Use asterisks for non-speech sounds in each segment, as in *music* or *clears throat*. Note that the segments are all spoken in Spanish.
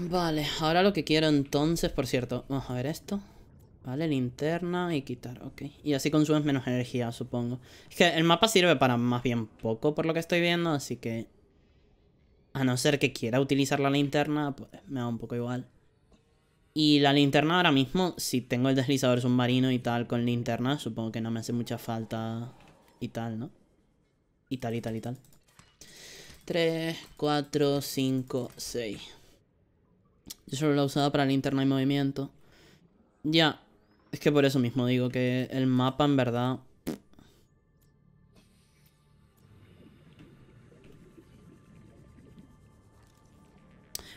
Vale, ahora lo que quiero entonces, por cierto, vamos a ver esto. Vale, linterna y quitar, ok. Y así consumes menos energía, supongo. Es que el mapa sirve para más bien poco, por lo que estoy viendo, así que... A no ser que quiera utilizar la linterna, pues me da un poco igual. Y la linterna ahora mismo, si tengo el deslizador submarino y tal con linterna, supongo que no me hace mucha falta y tal, ¿no? y tal y tal y tal. 3, 4, 5, 6. Yo solo he usado para el interno y movimiento. Ya, es que por eso mismo digo que el mapa en verdad...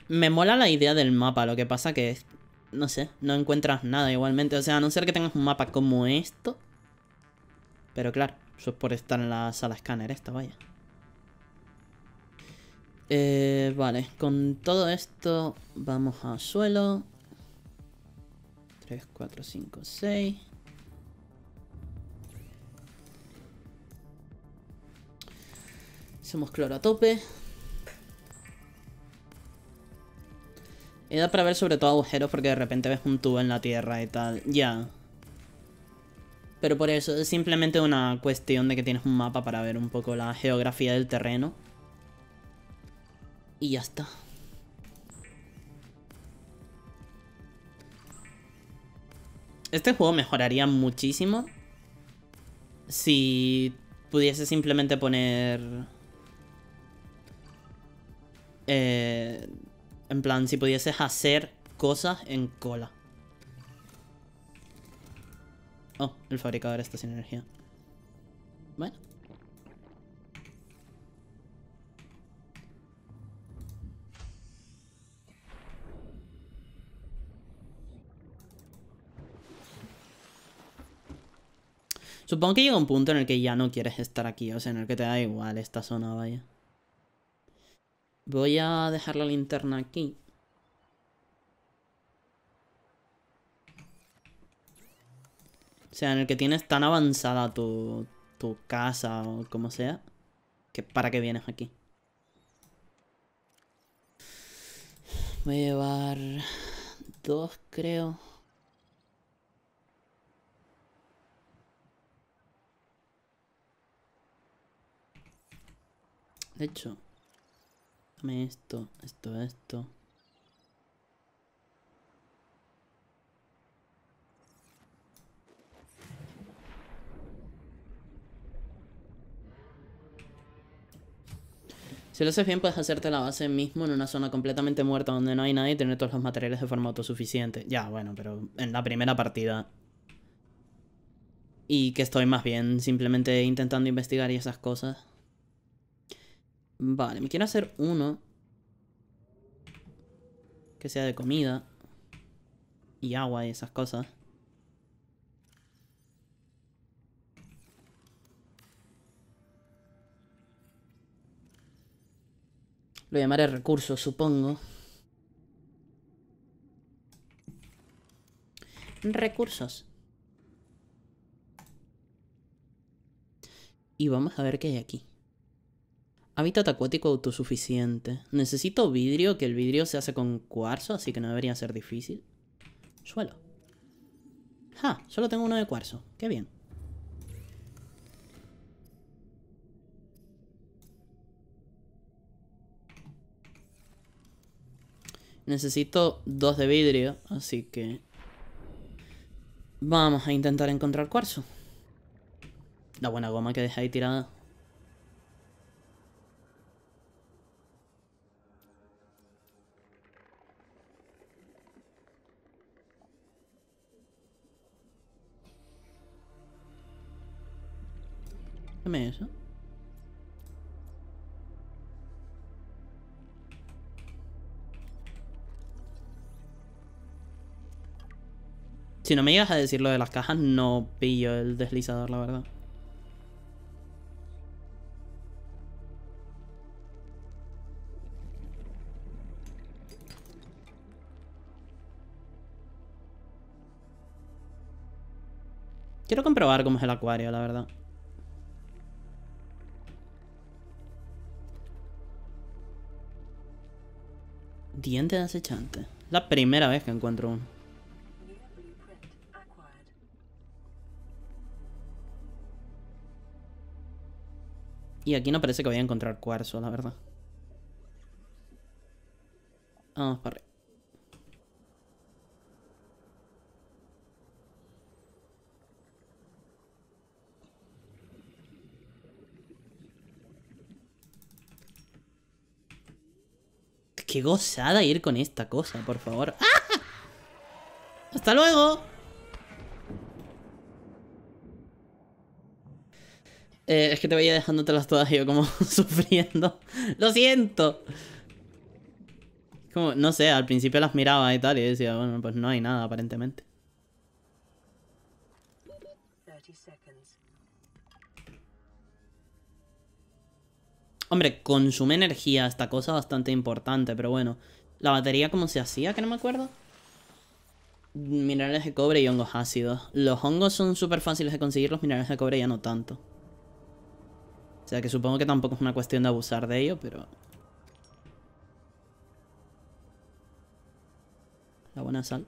Me mola la idea del mapa, lo que pasa que, no sé, no encuentras nada igualmente. O sea, a no ser que tengas un mapa como esto. Pero claro. Eso es por estar en la sala escáner esta, vaya. Eh, vale, con todo esto vamos a suelo. 3, 4, 5, 6. somos cloro a tope. Y da para ver sobre todo agujeros porque de repente ves un tubo en la tierra y tal. Ya. Pero por eso, es simplemente una cuestión de que tienes un mapa para ver un poco la geografía del terreno. Y ya está. Este juego mejoraría muchísimo si pudiese simplemente poner... Eh, en plan, si pudieses hacer cosas en cola. Oh, el fabricador está sin energía. Bueno. Supongo que llega un punto en el que ya no quieres estar aquí, o sea, en el que te da igual esta zona, vaya. Voy a dejar la linterna aquí. O sea, en el que tienes tan avanzada tu, casa o como sea, que para qué vienes aquí. Voy a llevar dos, creo. De hecho, dame esto, esto, esto. Si lo haces bien, puedes hacerte la base mismo en una zona completamente muerta donde no hay nadie y tener todos los materiales de forma autosuficiente. Ya, bueno, pero en la primera partida. Y que estoy más bien simplemente intentando investigar y esas cosas. Vale, me quiero hacer uno. Que sea de comida. Y agua y esas cosas. Lo llamaré recursos, supongo. Recursos. Y vamos a ver qué hay aquí. Hábitat acuático autosuficiente. Necesito vidrio, que el vidrio se hace con cuarzo, así que no debería ser difícil. Suelo. Ja, ah, solo tengo uno de cuarzo. Qué bien. Necesito dos de vidrio, así que... Vamos a intentar encontrar cuarzo. La buena goma que dejé ahí tirada. ¿Qué me Si no me llegas a decir lo de las cajas, no pillo el deslizador, la verdad. Quiero comprobar cómo es el acuario, la verdad. Diente de acechante. La primera vez que encuentro uno. Y aquí no parece que voy a encontrar cuarzo, la verdad. Vamos para Qué gozada ir con esta cosa, por favor. ¡Ah! ¡Hasta luego! Eh, es que te veía dejándotelas todas yo como *laughs* sufriendo. ¡Lo siento! Como, no sé, al principio las miraba y tal y decía, bueno, pues no hay nada aparentemente. Hombre, consume energía esta cosa bastante importante, pero bueno. ¿La batería cómo se hacía? Que no me acuerdo. Minerales de cobre y hongos ácidos. Los hongos son súper fáciles de conseguir, los minerales de cobre ya no tanto. O sea que supongo que tampoco es una cuestión de abusar de ello, pero... La buena sal.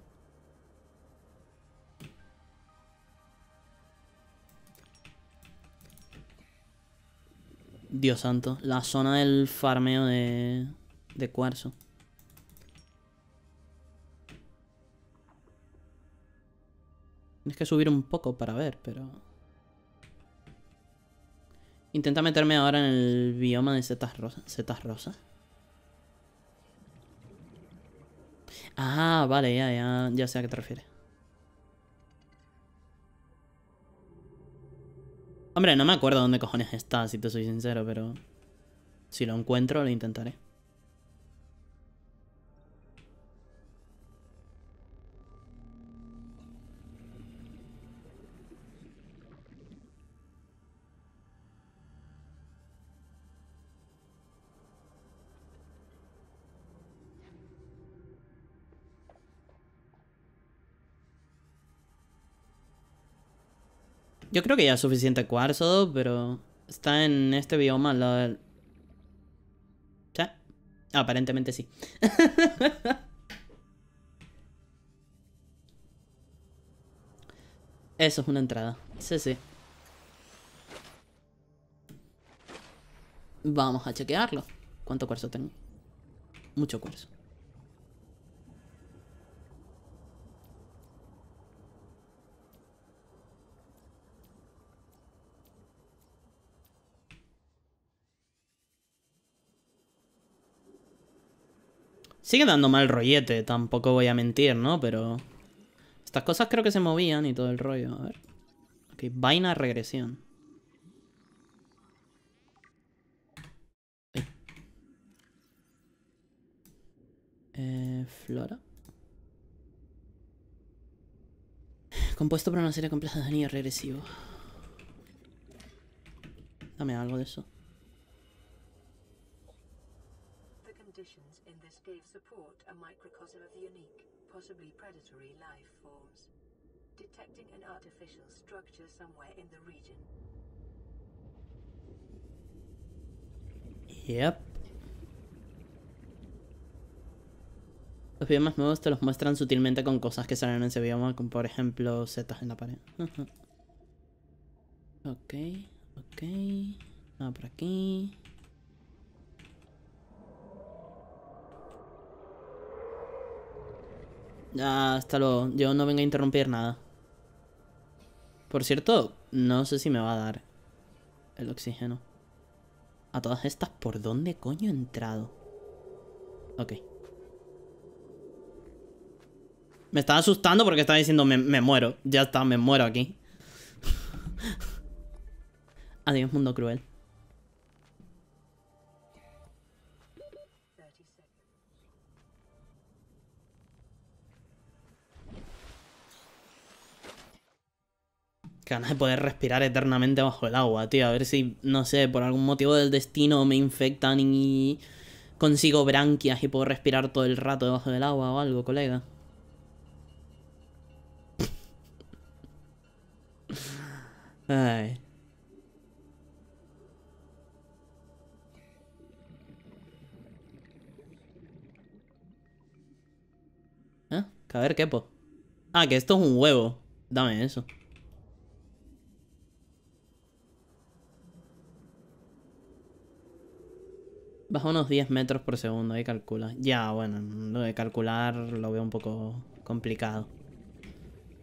Dios santo, la zona del farmeo de, de cuarzo. Tienes que subir un poco para ver, pero... Intenta meterme ahora en el bioma de setas rosas. ¿Setas rosas? Ah, vale, ya, ya, ya sé a qué te refieres. Hombre, no me acuerdo dónde cojones está, si te soy sincero, pero... Si lo encuentro, lo intentaré. Yo creo que ya es suficiente cuarzo, pero está en este bioma al lado del... ¿Sí? Aparentemente sí. *laughs* Eso es una entrada. Sí, sí. Vamos a chequearlo. ¿Cuánto cuarzo tengo? Mucho cuarzo. Sigue dando mal rollete, tampoco voy a mentir, ¿no? Pero... Estas cosas creo que se movían y todo el rollo. A ver. Ok, vaina regresión. Eh, flora. Compuesto para una serie compleja de regresivo. regresivo. Dame algo de eso. a microcosm of unique, possibly predatory life forms. Detecting an artificial structure somewhere in the region. Yep. Los biomas nuevos te los muestran sutilmente con cosas que salen en ese bioma, como por ejemplo setas en la pared. ok, ok. Vamos ah, por aquí. Hasta luego. Yo no vengo a interrumpir nada. Por cierto, no sé si me va a dar el oxígeno. A todas estas, ¿por dónde coño he entrado? Ok. Me estaba asustando porque estaba diciendo, me muero. Ya está, me muero aquí. *laughs* Adiós, mundo cruel. ganas de poder respirar eternamente bajo el agua, tío. A ver si, no sé, por algún motivo del destino me infectan y consigo branquias y puedo respirar todo el rato debajo del agua o algo, colega. *laughs* Ay. ¿Eh? A ver, qué po. Ah, que esto es un huevo. Dame eso. baja unos 10 metros por segundo, ahí calcula. Ya, bueno, lo de calcular lo veo un poco complicado.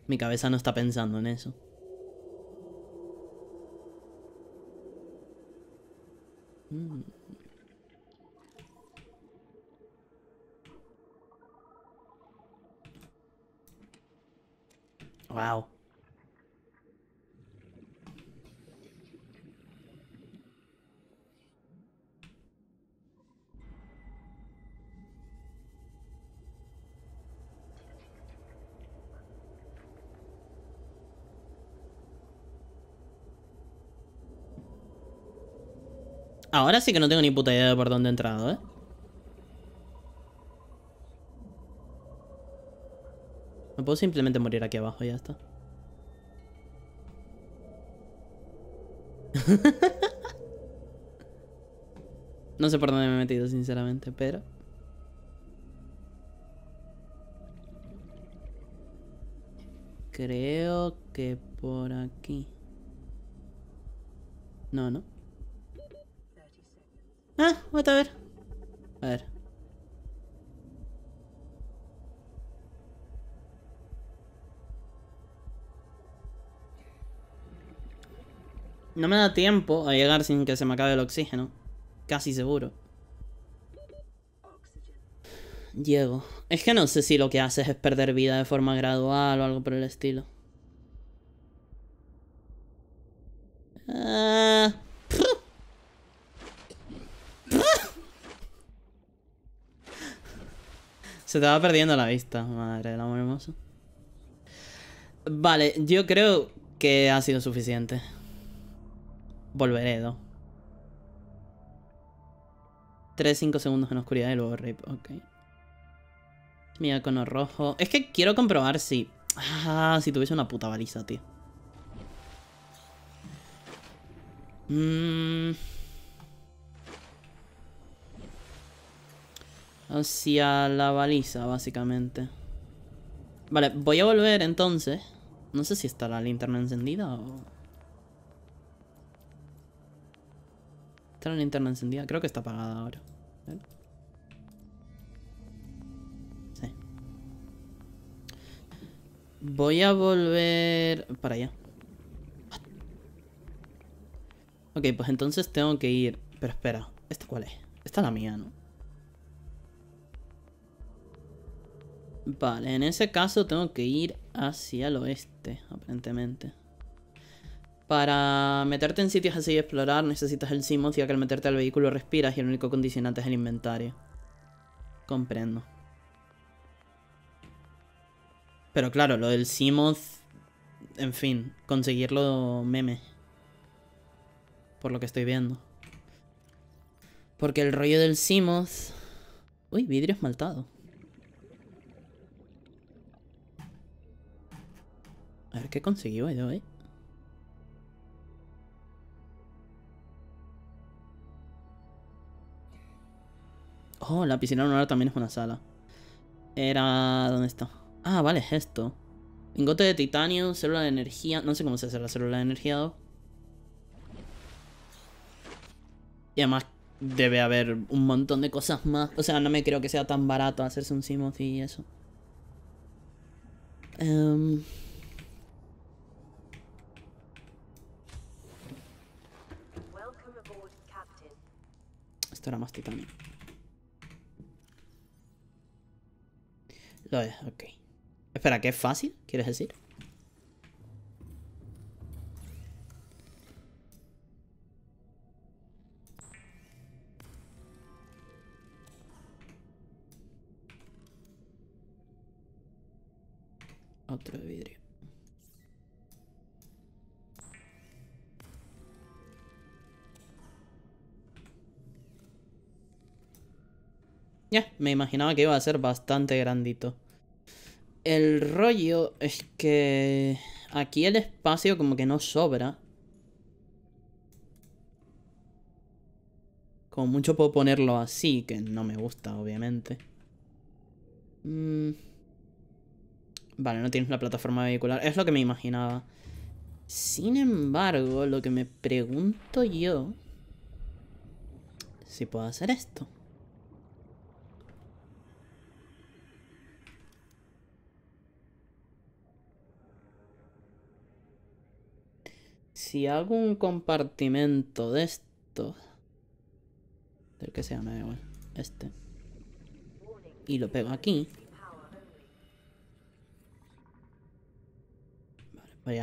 Mi cabeza no está pensando en eso. Wow. Mm. Ahora sí que no tengo ni puta idea de por dónde he entrado, ¿eh? Me puedo simplemente morir aquí abajo, y ya está. *laughs* no sé por dónde me he metido, sinceramente, pero... Creo que por aquí. No, ¿no? Ah, vete a ver. A ver. No me da tiempo a llegar sin que se me acabe el oxígeno. Casi seguro. Llego. Es que no sé si lo que haces es perder vida de forma gradual o algo por el estilo. Ah. Se te va perdiendo la vista, madre del amor hermoso. Vale, yo creo que ha sido suficiente. Volveré, ¿no? 3-5 segundos en oscuridad y luego rip, ok. con icono rojo. Es que quiero comprobar si... Ah, si tuviese una puta baliza, tío. Mmm... Hacia la baliza, básicamente. Vale, voy a volver entonces. No sé si está la linterna encendida o... ¿Está la linterna encendida? Creo que está apagada ahora. ¿Eh? Sí. Voy a volver... Para allá. Ok, pues entonces tengo que ir... Pero espera, ¿esta cuál es? Esta es la mía, ¿no? Vale, en ese caso tengo que ir hacia el oeste, aparentemente. Para meterte en sitios así y explorar, necesitas el Simoth, ya que al meterte al vehículo respiras y el único condicionante es el inventario. Comprendo. Pero claro, lo del Simoth... En fin, conseguirlo meme. Por lo que estoy viendo. Porque el rollo del Simoth... Uy, vidrio esmaltado. A ver qué consiguió hoy hoy? Oh, la piscina lunar también es una sala. Era... ¿Dónde está? Ah, vale, es esto. Lingote de titanio, célula de energía... No sé cómo se hace la célula de energía Y además debe haber un montón de cosas más. O sea, no me creo que sea tan barato hacerse un Simoth y eso. Um... esto era más titanio. Lo es, ok. Espera, ¿que es fácil? ¿Quieres decir? Otro vidrio. Ya, me imaginaba que iba a ser bastante grandito. El rollo es que aquí el espacio como que no sobra. Como mucho puedo ponerlo así, que no me gusta, obviamente. Mm. Vale, no tienes la plataforma vehicular. Es lo que me imaginaba. Sin embargo, lo que me pregunto yo... Si puedo hacer esto. si hago un compartimento de estos... Del que sea, me da igual. Este. Y lo pego aquí. Vale,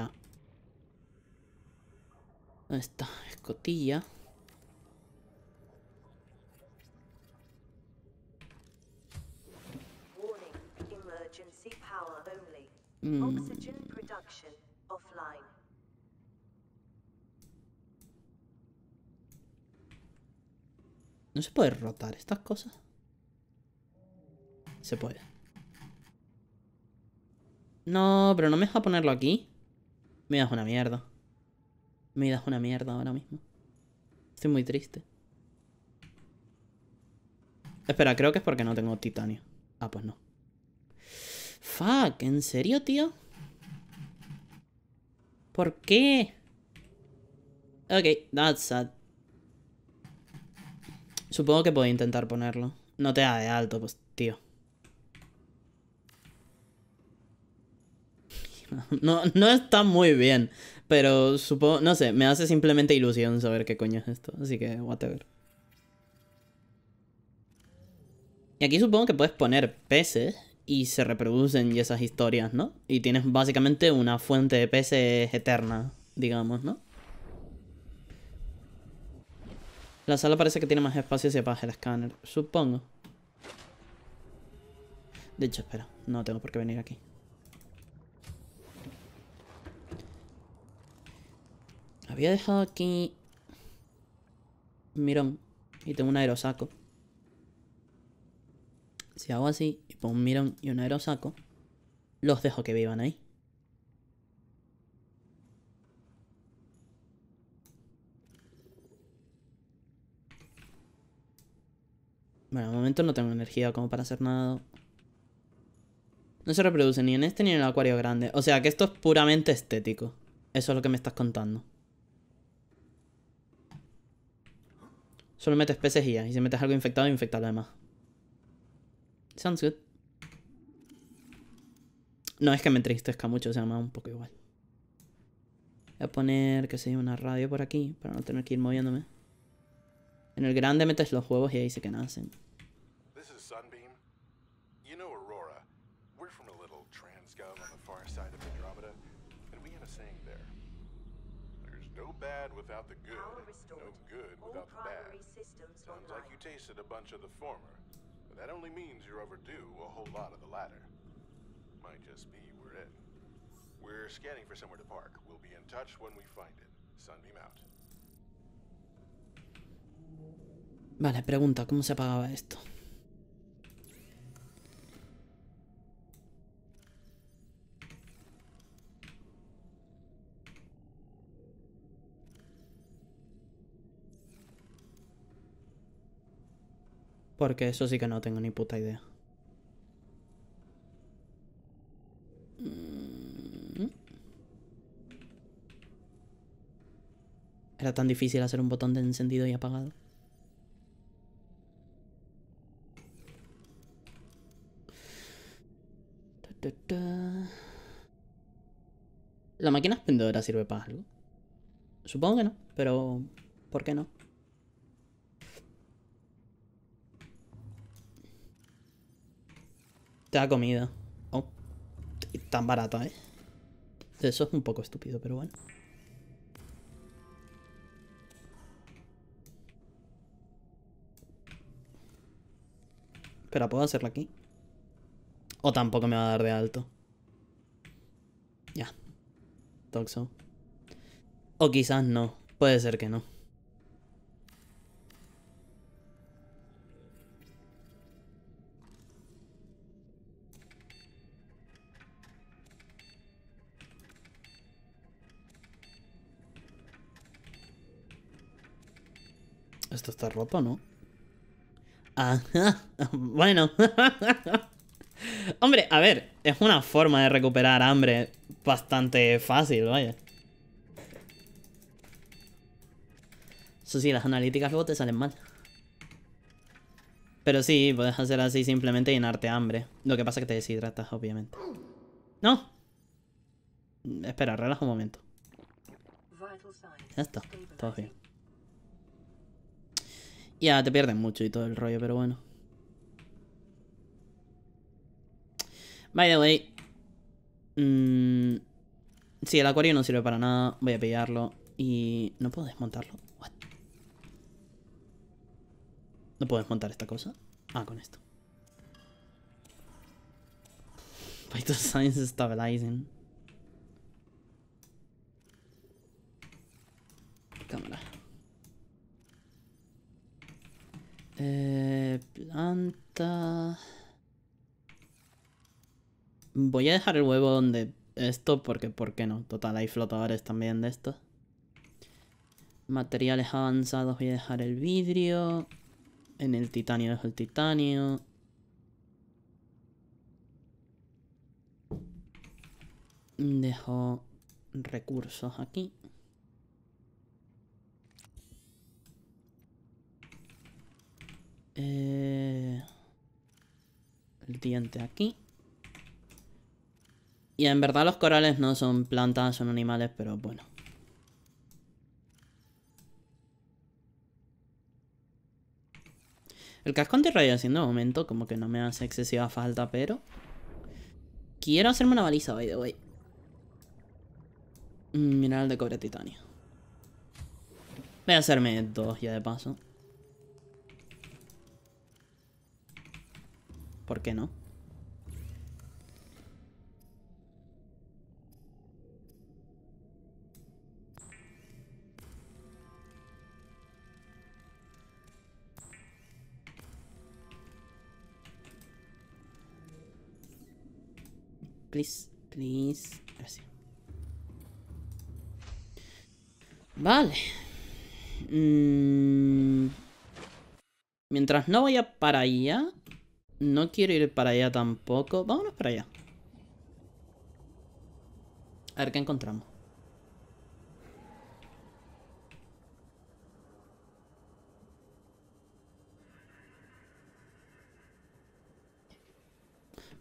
Esta esta está? Escotilla. Mm. Oxygen production offline. ¿No se puede rotar estas cosas? Se puede. No, pero no me deja ponerlo aquí. Me das una mierda. Me das una mierda ahora mismo. Estoy muy triste. Espera, creo que es porque no tengo titanio. Ah, pues no. Fuck, ¿en serio, tío? ¿Por qué? Ok, that's sad. Supongo que puedo intentar ponerlo. No te da de alto, pues, tío. *laughs* No, no está muy bien, pero supongo, no sé, me hace simplemente ilusión saber qué coño es esto, así que whatever. Y aquí supongo que puedes poner peces y se reproducen y esas historias, ¿no? Y tienes básicamente una fuente de peces eterna, digamos, ¿no? La sala parece que tiene más espacio si pasa el escáner, supongo. De hecho, espera, no tengo por qué venir aquí. Había dejado aquí... Mirón. Y tengo un aerosaco. Si hago así, y pongo un mirón y un aerosaco, los dejo que vivan ahí. no tengo energía como para hacer nada. No se reproduce ni en este ni en el acuario grande. O sea que esto es puramente estético. Eso es lo que me estás contando. Solo metes peces y ya. Y si metes algo infectado, infecta lo demás. Sounds good. No es que me entristezca mucho, o sea, me da un poco igual. Voy a poner, que sé una radio por aquí, para no tener que ir moviéndome. En el grande metes los huevos y ahí se que nacen. bad without the good. No good All without the bad. Sounds online. like you tasted a bunch of the former. But that only means you're overdue a whole lot of the latter. Might just be we're in. We're scanning for somewhere to park. We'll be in touch when we find it. Sunbeam out. Vale, pregunta, ¿cómo se apagaba esto? Porque eso sí que no tengo ni puta idea. Mm. Era tan difícil hacer un botón de encendido y apagado. ¿La máquina expendedora sirve para algo? Supongo que no, pero ¿por qué no? Te da comida. Oh, tan barata, ¿eh? Eso es un poco estúpido, pero bueno. Espera, ¿puedo hacerlo aquí? O tampoco me va a dar de alto. Ya. Toxo. O quizás no. Puede ser que no. está roto, ¿no? Ajá. *laughs* Bueno. *laughs* Hombre, a ver, es una forma de recuperar hambre bastante fácil, vaya. Eso sí, las analíticas luego te salen mal. Pero sí, puedes hacer así simplemente llenarte hambre. Lo que pasa es que te deshidratas, obviamente. ¡No! Espera, relaja un momento. esto todo bien. Ya, te pierden mucho y todo el rollo, pero bueno. By the way. Mm, sí, el acuario no sirve para nada. Voy a pillarlo. Y no puedo desmontarlo. No puedo desmontar esta cosa. Ah, con esto. Vital *laughs* Science Stabilizing. Eh, planta... Voy a dejar el huevo donde esto porque, ¿por qué no? Total, hay flotadores también de esto. Materiales avanzados voy a dejar el vidrio. En el titanio dejo el titanio. Dejo recursos aquí. Eh, el diente aquí. Y en verdad los corales no son plantas, son animales, pero bueno. El casco antirrayo Haciendo momento como que no me hace excesiva falta, pero... Quiero hacerme una baliza, by the way. Mm, mineral de cobre titanio. Voy a hacerme dos ya de paso. ¿por qué no? Please, please. Gracias. Vale. Mm. Mientras no vaya para allá, no quiero ir para allá tampoco. Vámonos para allá. A ver qué encontramos.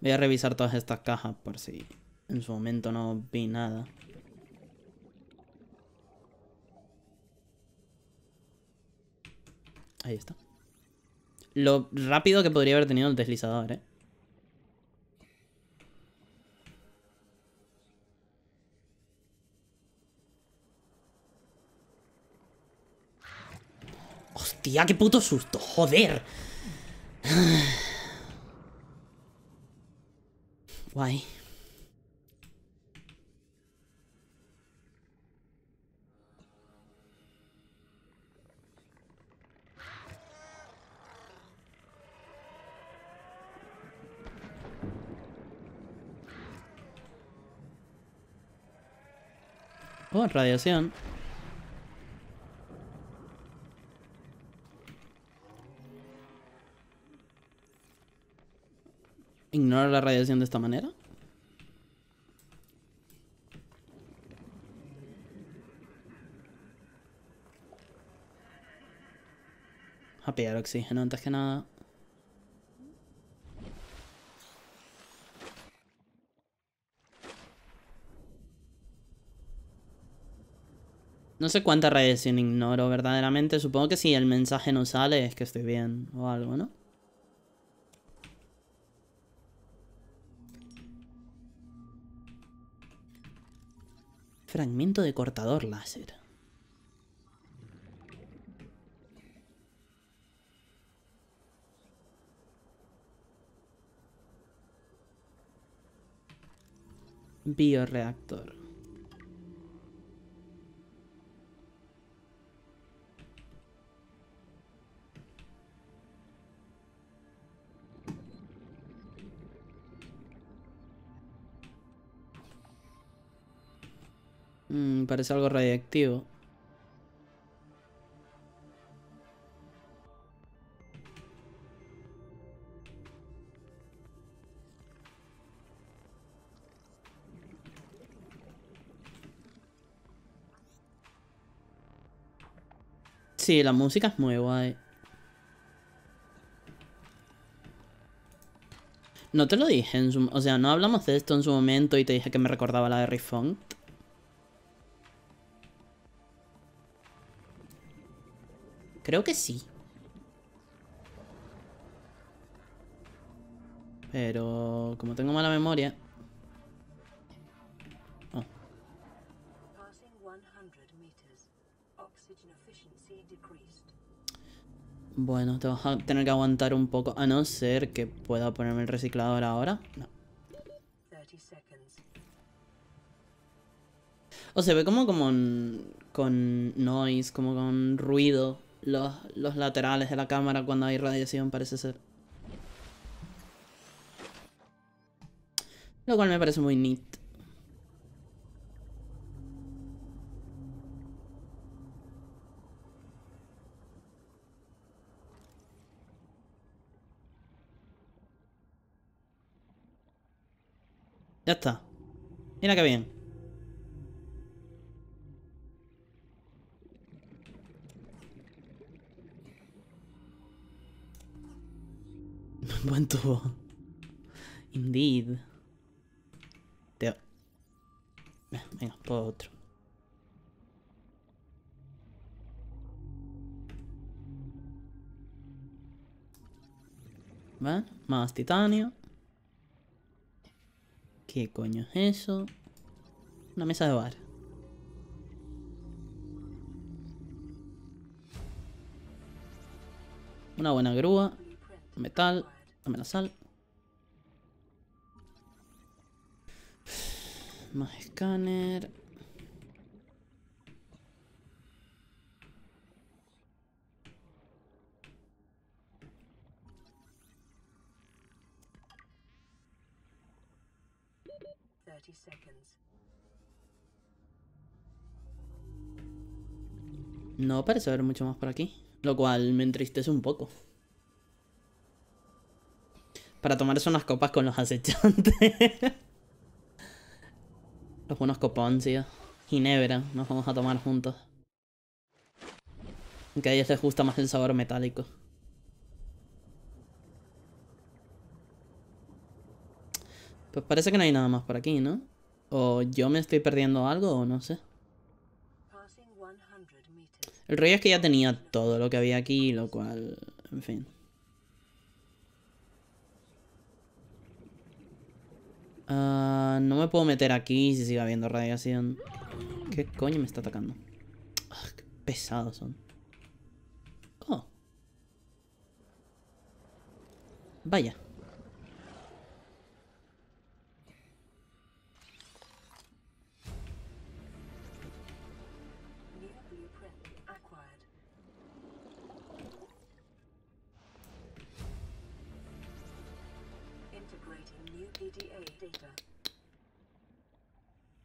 Voy a revisar todas estas cajas por si en su momento no vi nada. Ahí está lo rápido que podría haber tenido el deslizador, ¿eh? Hostia, qué puto susto, joder. *sighs* Guay. radiación. Ignorar la radiación de esta manera. pillar oxígeno antes que nada. No sé cuántas radiación ignoro verdaderamente. Supongo que si el mensaje no sale es que estoy bien o algo, ¿no? Fragmento de cortador láser. Bioreactor. Mm, parece algo radiactivo. Sí, la música es muy guay. No te lo dije en su... O sea, no hablamos de esto en su momento y te dije que me recordaba la de Riffon. Creo que sí. Pero como tengo mala memoria... Oh. Bueno, te vas a tener que aguantar un poco, a no ser que pueda ponerme el reciclador ahora. No. O se ve como, como con noise, como con ruido los, los laterales de la cámara cuando hay radiación, parece ser. Lo cual me parece muy neat. Ya está. Mira qué bien. buen tubo. Indeed. Venga, puedo otro. Más titanio. ¿Qué coño es eso? Una mesa de bar. Una buena grúa. Metal. Dame sal. Más escáner. No parece haber mucho más por aquí, lo cual me entristece un poco para tomarse unas copas con los acechantes. *laughs* los buenos copón, tío. Ginebra, nos vamos a tomar juntos. Aunque a ellos les gusta más el sabor metálico. Pues parece que no hay nada más por aquí, ¿no? O yo me estoy perdiendo algo o no sé. El rollo es que ya tenía todo lo que había aquí, lo cual... En fin. Ah, no me puedo meter aquí si sigue habiendo radiación. ¿Qué coño me está atacando? Ah, qué pesados son. Oh. Vaya.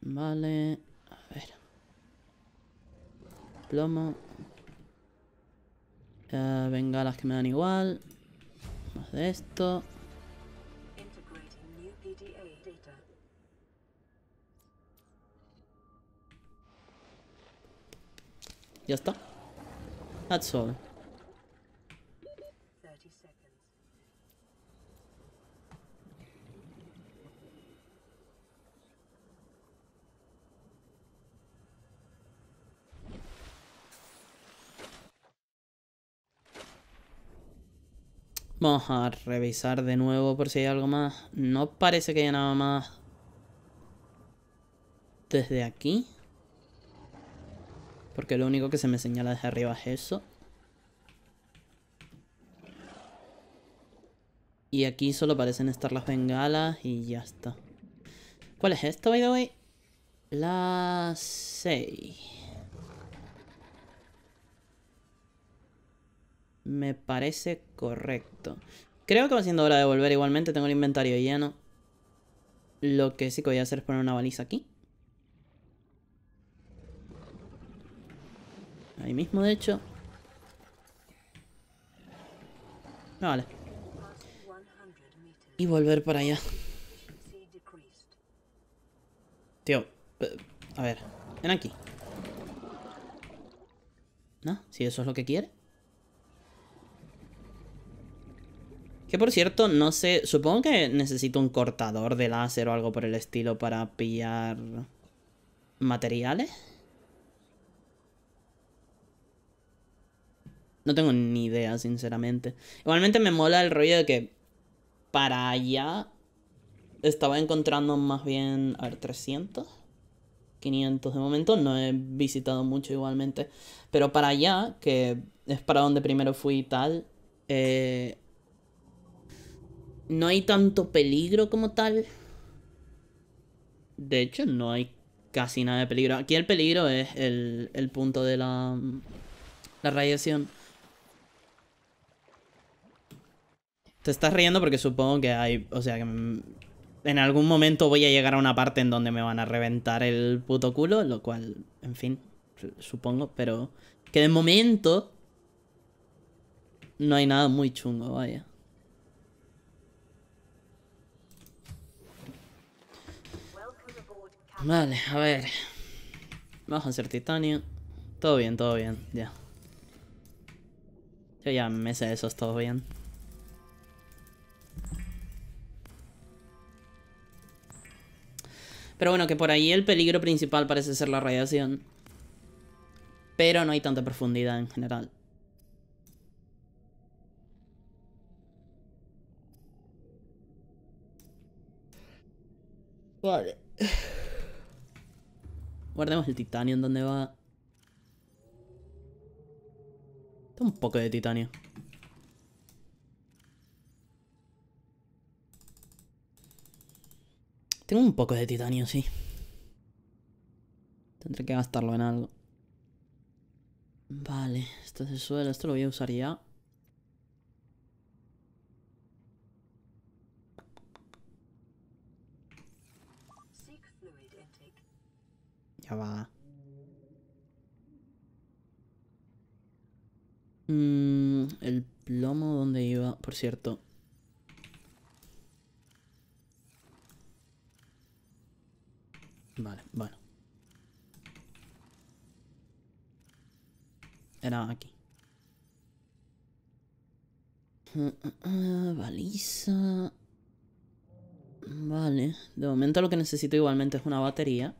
Vale, a ver. Plomo. Venga, las que me dan igual. Más de esto. Ya está. That's all. Vamos a revisar de nuevo por si hay algo más. No parece que haya nada más desde aquí. Porque lo único que se me señala desde arriba es eso. Y aquí solo parecen estar las bengalas y ya está. ¿Cuál es esto, by the way? La 6. Me parece correcto. Creo que va siendo hora de volver igualmente. Tengo el inventario lleno. Lo que sí que voy a hacer es poner una baliza aquí. Ahí mismo, de hecho. Ah, vale. Y volver para allá. Tío, eh, a ver, ven aquí. ¿No? Si eso es lo que quiere. Que por cierto, no sé, supongo que necesito un cortador de láser o algo por el estilo para pillar materiales. No tengo ni idea, sinceramente. Igualmente me mola el rollo de que para allá estaba encontrando más bien, a ver, 300, 500 de momento. No he visitado mucho igualmente. Pero para allá, que es para donde primero fui y tal, eh, no hay tanto peligro como tal. De hecho, no hay casi nada de peligro. Aquí el peligro es el, el punto de la, la radiación. Te estás riendo porque supongo que hay... O sea, que mm, en algún momento voy a llegar a una parte en donde me van a reventar el puto culo, lo cual, en fin, supongo, pero que de momento no hay nada muy chungo, vaya. Vale, a ver. Vamos a hacer titanio. Todo bien, todo bien, ya. Yo ya me sé esos, todo bien. Pero bueno, que por ahí el peligro principal parece ser la radiación. Pero no hay tanta profundidad en general. Vale. Guardemos el titanio en donde va. Tengo un poco de titanio. Tengo un poco de titanio, sí. Tendré que gastarlo en algo. Vale, esto es el suelo, esto lo voy a usar ya. Ya va. Mm, el plomo, donde iba? Por cierto. Vale, bueno. Era aquí. Baliza. *clears throat* Vale. De momento lo que necesito igualmente es una batería.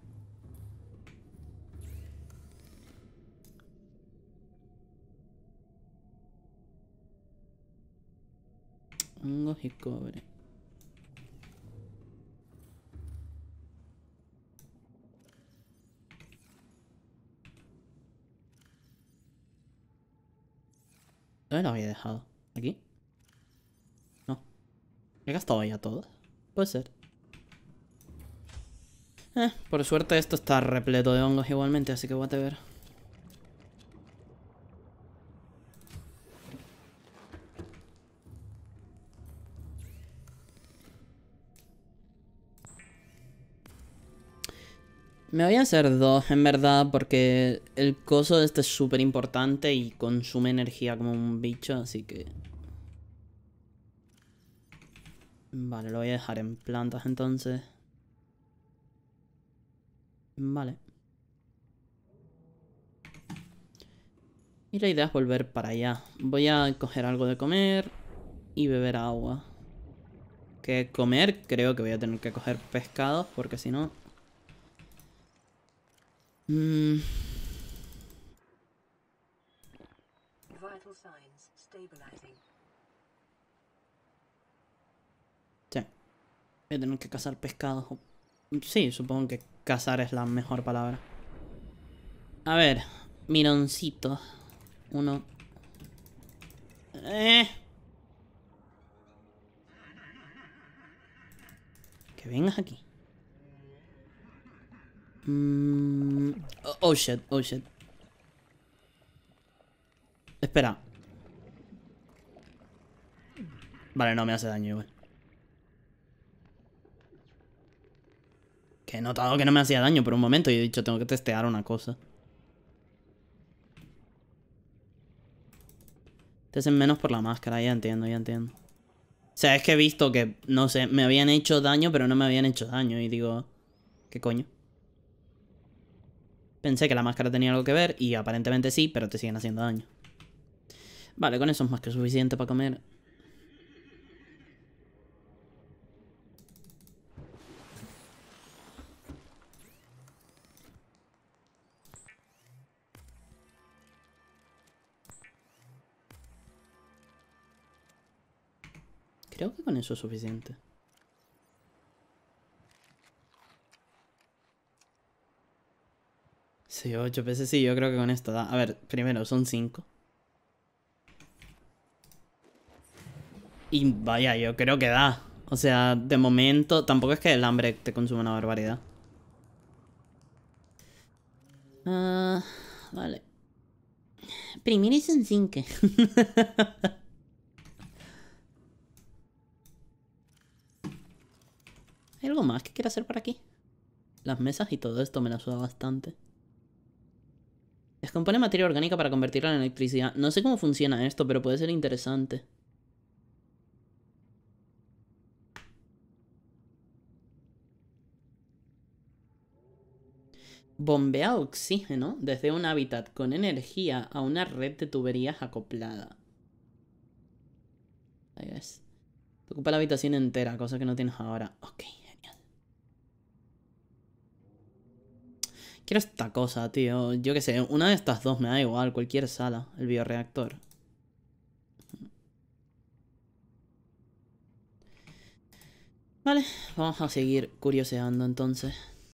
Hongos y cobre. ¿Dónde lo había dejado? ¿Aquí? No. ¿He gastado ya todo? Puede ser. Eh, por suerte esto está repleto de hongos igualmente, así que voy a ver. Me voy a hacer dos, en verdad, porque el coso este es súper importante y consume energía como un bicho, así que... Vale, lo voy a dejar en plantas entonces. Vale. Y la idea es volver para allá. Voy a coger algo de comer y beber agua. Que comer creo que voy a tener que coger pescados porque si no Mm. Sí. Voy a tener que cazar pescados. Sí, supongo que cazar es la mejor palabra. A ver, mironcito. Uno. Eh. Que vengas aquí. Mmm oh shit, oh shit. Espera. Vale, no me hace daño Que he notado que no me hacía daño por un momento y he dicho tengo que testear una cosa. Te hacen menos por la máscara, ya entiendo, ya entiendo. O sea, es que he visto que, no sé, me habían hecho daño, pero no me habían hecho daño. Y digo, ¿qué coño? Pensé que la máscara tenía algo que ver y aparentemente sí, pero te siguen haciendo daño. Vale, con eso es más que suficiente para comer. Creo que con eso es suficiente. Sí, ocho veces sí, yo creo que con esto da. A ver, primero, son cinco. Y vaya, yo creo que da. O sea, de momento, tampoco es que el hambre te consuma una barbaridad. Ah, vale. Primero son un 5. ¿Hay algo más que quiero hacer por aquí? Las mesas y todo esto me la suda bastante. Descompone materia orgánica para convertirla en electricidad. No sé cómo funciona esto, pero puede ser interesante. Bombea oxígeno desde un hábitat con energía a una red de tuberías acoplada. Ahí ves. Te ocupa la habitación entera, cosa que no tienes ahora. Ok. esta cosa, tío. Yo qué sé, una de estas dos me da igual. Cualquier sala, el bioreactor. Vale, vamos a seguir curioseando entonces.